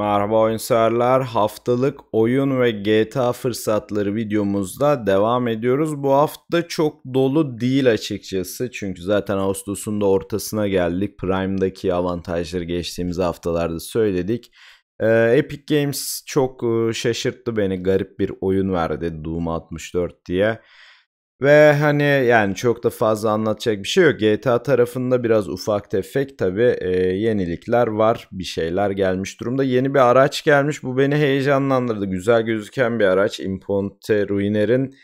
Merhaba oyunseverler. Haftalık oyun ve GTA fırsatları videomuzda devam ediyoruz. Bu hafta çok dolu değil açıkçası. Çünkü zaten Ağustos'un da ortasına geldik. Prime'daki avantajları geçtiğimiz haftalarda söyledik. Ee, Epic Games çok ıı, şaşırttı beni. Garip bir oyun verdi Doom 64 diye. Ve hani yani çok da fazla anlatacak bir şey yok. GTA tarafında biraz ufak tefek tabi e, yenilikler var. Bir şeyler gelmiş durumda. Yeni bir araç gelmiş. Bu beni heyecanlandırdı. Güzel gözüken bir araç. Imponte Ruiner'in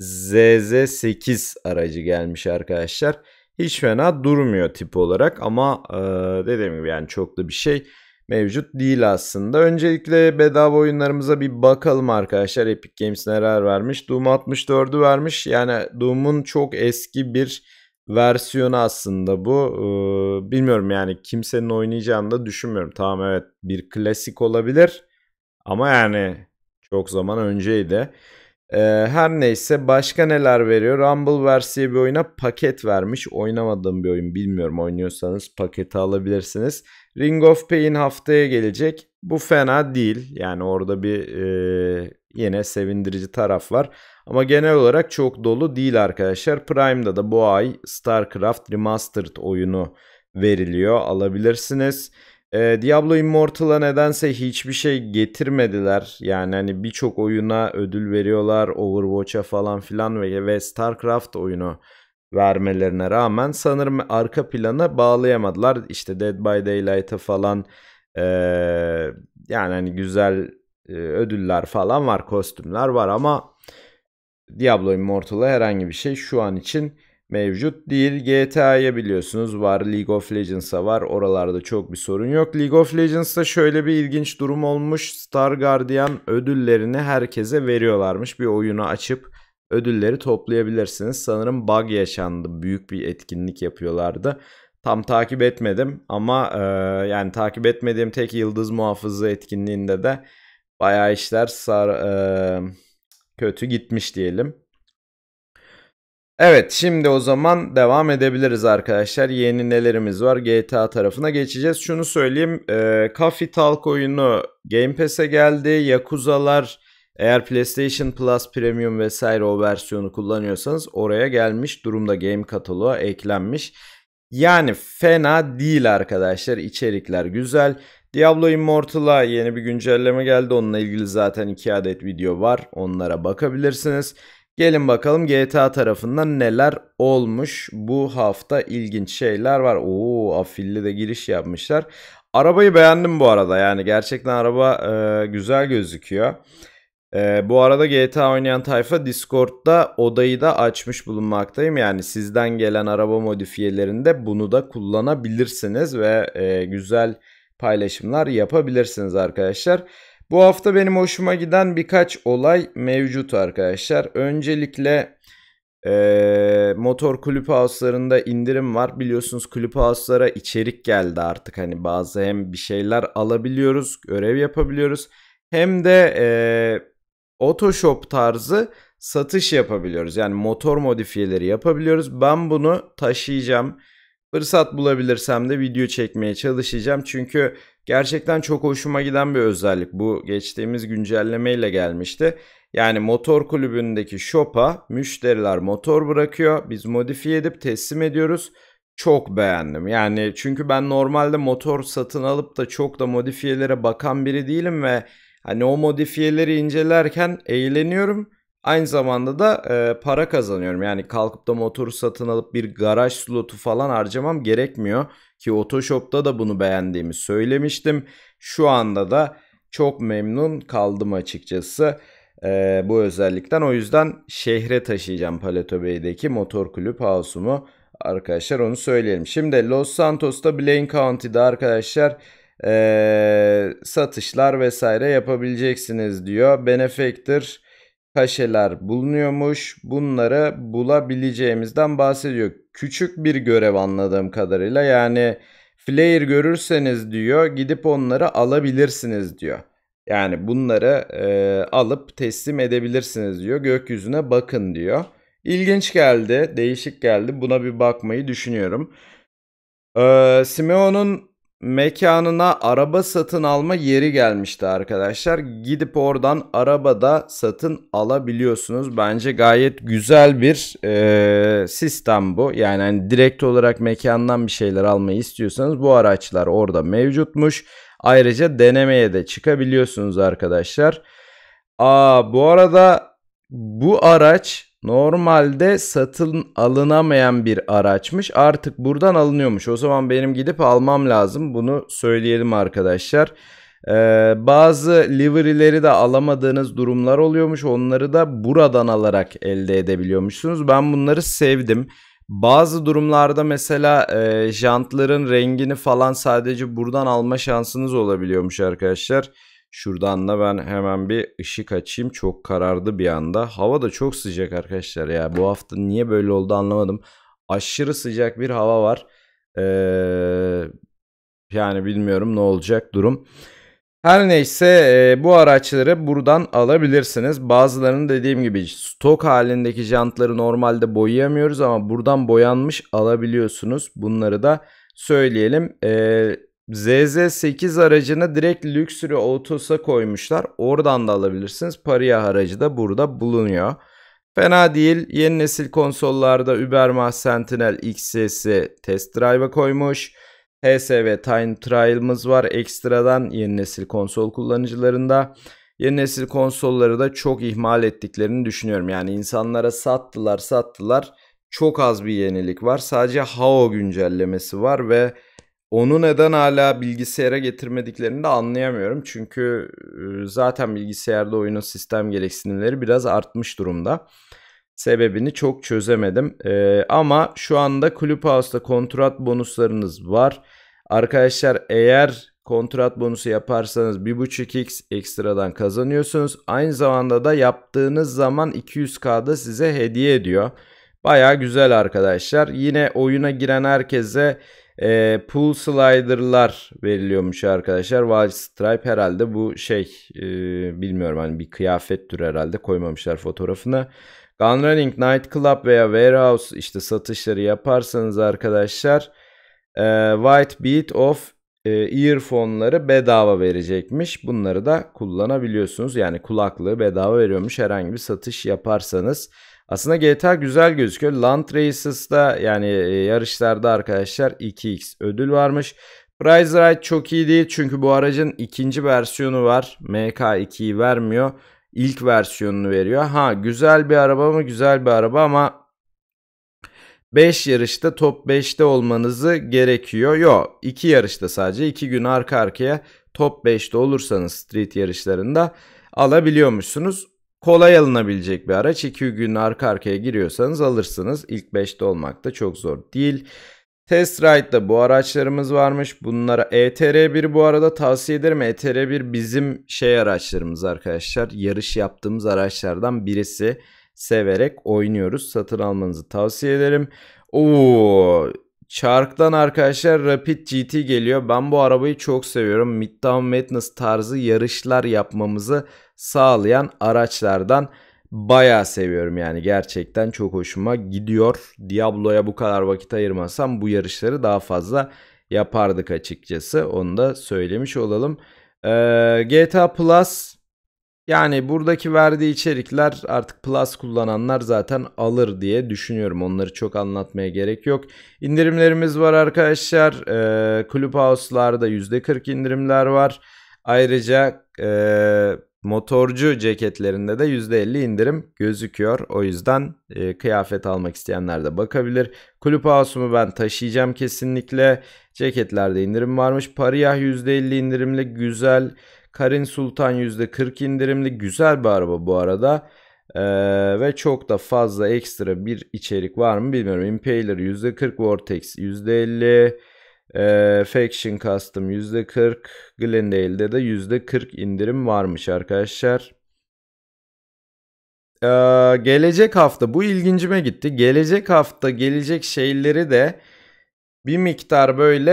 ZZ8 aracı gelmiş arkadaşlar. Hiç fena durmuyor tip olarak ama e, dediğim gibi yani çok da bir şey mevcut değil aslında. Öncelikle bedava oyunlarımıza bir bakalım arkadaşlar. Epic Games neler vermiş? Doom 64'ü vermiş. Yani Doom'un çok eski bir versiyonu aslında bu. Ee, bilmiyorum yani kimsenin oynayacağını da düşünmüyorum. Tamam evet bir klasik olabilir ama yani çok zaman önceydi. Ee, her neyse başka neler veriyor? Rumble diye bir oyuna paket vermiş. Oynamadığım bir oyun bilmiyorum. Oynuyorsanız paketi alabilirsiniz. Ring of Pain haftaya gelecek. Bu fena değil. Yani orada bir e, yine sevindirici taraf var. Ama genel olarak çok dolu değil arkadaşlar. Prime'da da bu ay StarCraft Remastered oyunu veriliyor. Alabilirsiniz. E, Diablo Immortal'a nedense hiçbir şey getirmediler. Yani hani birçok oyuna ödül veriyorlar. Overwatch'a falan filan ve, ve StarCraft oyunu vermelerine rağmen sanırım arka plana bağlayamadılar. İşte Dead by Daylight'a falan e, yani hani güzel e, ödüller falan var, kostümler var ama Diablo Immortal'a herhangi bir şey şu an için mevcut değil. GTA'ya biliyorsunuz var, League of Legends'a var. Oralarda çok bir sorun yok. League of Legends'ta şöyle bir ilginç durum olmuş. Star Guardian ödüllerini herkese veriyorlarmış bir oyunu açıp ödülleri toplayabilirsiniz. Sanırım bug yaşandı. Büyük bir etkinlik yapıyorlardı. Tam takip etmedim ama e, yani takip etmediğim tek Yıldız Muhafızı etkinliğinde de bayağı işler sar, e, kötü gitmiş diyelim. Evet şimdi o zaman devam edebiliriz arkadaşlar. Yeni nelerimiz var GTA tarafına geçeceğiz. Şunu söyleyeyim. E, Coffee Talk oyunu Game Pass'e geldi. Yakuzalar eğer PlayStation Plus Premium vesaire o versiyonu kullanıyorsanız oraya gelmiş durumda game kataloğa eklenmiş. Yani fena değil arkadaşlar içerikler güzel. Diablo Immortal'a yeni bir güncelleme geldi. Onunla ilgili zaten 2 adet video var. Onlara bakabilirsiniz. Gelin bakalım GTA tarafından neler olmuş. Bu hafta ilginç şeyler var. Oo, afilli de giriş yapmışlar. Arabayı beğendim bu arada. Yani gerçekten araba e, güzel gözüküyor. Ee, bu arada GTA oynayan tayfa Discord'da odayı da açmış bulunmaktayım. Yani sizden gelen araba modifiyelerinde bunu da kullanabilirsiniz ve e, güzel paylaşımlar yapabilirsiniz arkadaşlar. Bu hafta benim hoşuma giden birkaç olay mevcut arkadaşlar. Öncelikle e, motor kulüp ağızlarında indirim var. Biliyorsunuz kulüp ağızlara içerik geldi artık. Hani bazı hem bir şeyler alabiliyoruz, görev yapabiliyoruz. Hem de e, Photoshop tarzı satış yapabiliyoruz. Yani motor modifiyeleri yapabiliyoruz. Ben bunu taşıyacağım. Fırsat bulabilirsem de video çekmeye çalışacağım. Çünkü gerçekten çok hoşuma giden bir özellik. Bu geçtiğimiz güncellemeyle gelmişti. Yani motor kulübündeki shop'a müşteriler motor bırakıyor. Biz modifiye edip teslim ediyoruz. Çok beğendim. Yani çünkü ben normalde motor satın alıp da çok da modifiyelere bakan biri değilim ve Hani o modifiyeleri incelerken eğleniyorum. Aynı zamanda da e, para kazanıyorum. Yani kalkıp da motoru satın alıp bir garaj slotu falan harcamam gerekmiyor. Ki Photoshop'ta da bunu beğendiğimi söylemiştim. Şu anda da çok memnun kaldım açıkçası e, bu özellikten. O yüzden şehre taşıyacağım Paleto Bey'deki motor kulüp house'umu. Arkadaşlar onu söyleyelim. Şimdi Los Santos'ta Blaine County'de arkadaşlar e, satışlar vesaire yapabileceksiniz diyor. Benefactor kaşeler bulunuyormuş. Bunları bulabileceğimizden bahsediyor. Küçük bir görev anladığım kadarıyla yani flare görürseniz diyor gidip onları alabilirsiniz diyor. Yani bunları e, alıp teslim edebilirsiniz diyor. Gökyüzüne bakın diyor. İlginç geldi, değişik geldi. Buna bir bakmayı düşünüyorum. Ee, Simeon'un mekanına araba satın alma yeri gelmişti arkadaşlar. Gidip oradan arabada satın alabiliyorsunuz. Bence gayet güzel bir e, sistem bu. Yani hani direkt olarak mekandan bir şeyler almayı istiyorsanız bu araçlar orada mevcutmuş. Ayrıca denemeye de çıkabiliyorsunuz arkadaşlar. Aa, bu arada bu araç Normalde satın alınamayan bir araçmış. Artık buradan alınıyormuş. O zaman benim gidip almam lazım. Bunu söyleyelim arkadaşlar. Ee, bazı livery'leri de alamadığınız durumlar oluyormuş. Onları da buradan alarak elde edebiliyormuşsunuz. Ben bunları sevdim. Bazı durumlarda mesela e, jantların rengini falan sadece buradan alma şansınız olabiliyormuş arkadaşlar. Arkadaşlar. Şuradan da ben hemen bir ışık açayım. Çok karardı bir anda. Hava da çok sıcak arkadaşlar ya. Bu hafta niye böyle oldu anlamadım. Aşırı sıcak bir hava var. Ee, yani bilmiyorum ne olacak durum. Her neyse e, bu araçları buradan alabilirsiniz. Bazılarını dediğim gibi stok halindeki jantları normalde boyayamıyoruz ama buradan boyanmış alabiliyorsunuz. Bunları da söyleyelim. E, ZZ8 aracını direkt Luxury Autos'a koymuşlar. Oradan da alabilirsiniz. Paria aracı da burada bulunuyor. Fena değil. Yeni nesil konsollarda Uberma Sentinel XS'i test drive'a koymuş. HSV Time Trial'ımız var ekstradan yeni nesil konsol kullanıcılarında. Yeni nesil konsolları da çok ihmal ettiklerini düşünüyorum. Yani insanlara sattılar sattılar. Çok az bir yenilik var. Sadece HAO güncellemesi var ve onu neden hala bilgisayara getirmediklerini de anlayamıyorum. Çünkü zaten bilgisayarda oyunun sistem gereksinimleri biraz artmış durumda. Sebebini çok çözemedim. Ee, ama şu anda Clubhouse'da kontrat bonuslarınız var. Arkadaşlar eğer kontrat bonusu yaparsanız 1.5x ekstradan kazanıyorsunuz. Aynı zamanda da yaptığınız zaman 200k'da size hediye ediyor. Baya güzel arkadaşlar. Yine oyuna giren herkese e, pool slider'lar veriliyormuş arkadaşlar. Wild Stripe herhalde bu şey e, bilmiyorum hani bir kıyafet türü herhalde koymamışlar fotoğrafına. Gun Running Night Club veya Warehouse işte satışları yaparsanız arkadaşlar e, White Beat of e, earphone'ları bedava verecekmiş. Bunları da kullanabiliyorsunuz. Yani kulaklığı bedava veriyormuş herhangi bir satış yaparsanız. Aslında GTA güzel gözüküyor. Land Races'da yani e, yarışlarda arkadaşlar 2x ödül varmış. Price Ride çok iyi değil çünkü bu aracın ikinci versiyonu var. MK2'yi vermiyor. İlk versiyonunu veriyor. Ha güzel bir araba mı? Güzel bir araba ama 5 yarışta top 5'te olmanızı gerekiyor. Yok 2 yarışta sadece 2 gün arka arkaya top 5'te olursanız street yarışlarında alabiliyormuşsunuz kolay alınabilecek bir araç. 2 gün arka arkaya giriyorsanız alırsınız. İlk 5'te olmak da çok zor değil. Test Ride'da bu araçlarımız varmış. Bunlara ETR1 bu arada tavsiye ederim. ETR1 bizim şey araçlarımız arkadaşlar. Yarış yaptığımız araçlardan birisi. Severek oynuyoruz. Satın almanızı tavsiye ederim. Oo, Çark'tan arkadaşlar Rapid GT geliyor. Ben bu arabayı çok seviyorum. Midtown Madness tarzı yarışlar yapmamızı sağlayan araçlardan bayağı seviyorum yani gerçekten çok hoşuma gidiyor. Diablo'ya bu kadar vakit ayırmasam bu yarışları daha fazla yapardık açıkçası. Onu da söylemiş olalım. Ee, GTA Plus yani buradaki verdiği içerikler artık Plus kullananlar zaten alır diye düşünüyorum. Onları çok anlatmaya gerek yok. İndirimlerimiz var arkadaşlar. Ee, Clubhouse'larda %40 indirimler var. Ayrıca e, Motorcu ceketlerinde de %50 indirim gözüküyor. O yüzden e, kıyafet almak isteyenler de bakabilir. Kulüp asumu ben taşıyacağım kesinlikle. Ceketlerde indirim varmış. Pariyah %50 indirimli güzel. Karin Sultan %40 indirimli güzel bir araba bu arada. Ee, ve çok da fazla ekstra bir içerik var mı bilmiyorum. Impaler %40, Vortex %50, e, Faction Custom %40. Glendale'de de %40 indirim varmış arkadaşlar. E, gelecek hafta bu ilgincime gitti. Gelecek hafta gelecek şeyleri de bir miktar böyle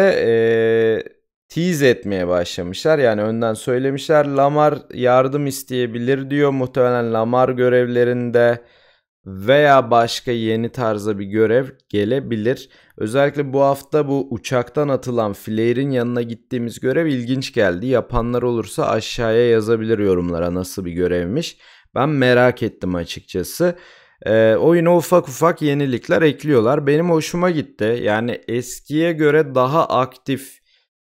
e, tease etmeye başlamışlar. Yani önden söylemişler. Lamar yardım isteyebilir diyor. Muhtemelen Lamar görevlerinde veya başka yeni tarza bir görev gelebilir. Özellikle bu hafta bu uçaktan atılan flare'in yanına gittiğimiz görev ilginç geldi. Yapanlar olursa aşağıya yazabilir yorumlara nasıl bir görevmiş. Ben merak ettim açıkçası. E, oyuna ufak ufak yenilikler ekliyorlar. Benim hoşuma gitti. Yani eskiye göre daha aktif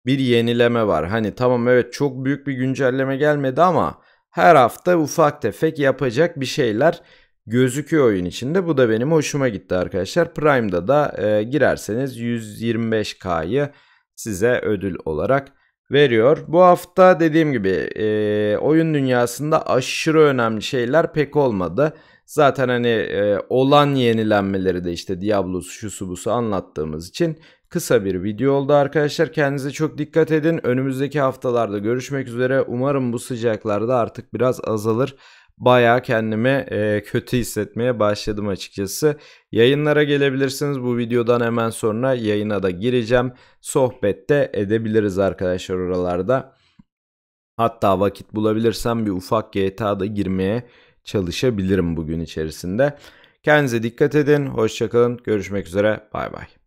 bir yenileme var. Hani tamam evet çok büyük bir güncelleme gelmedi ama her hafta ufak tefek yapacak bir şeyler gözüküyor oyun içinde. Bu da benim hoşuma gitti arkadaşlar. Prime'da da e, girerseniz 125K'yı size ödül olarak veriyor. Bu hafta dediğim gibi e, oyun dünyasında aşırı önemli şeyler pek olmadı. Zaten hani e, olan yenilenmeleri de işte Diablo'su şusu busu anlattığımız için kısa bir video oldu arkadaşlar. Kendinize çok dikkat edin. Önümüzdeki haftalarda görüşmek üzere. Umarım bu sıcaklarda artık biraz azalır bayağı kendimi e, kötü hissetmeye başladım açıkçası. Yayınlara gelebilirsiniz. Bu videodan hemen sonra yayına da gireceğim. Sohbette edebiliriz arkadaşlar oralarda. Hatta vakit bulabilirsem bir ufak GTA'da girmeye çalışabilirim bugün içerisinde. Kendinize dikkat edin. Hoşçakalın. Görüşmek üzere. Bay bay.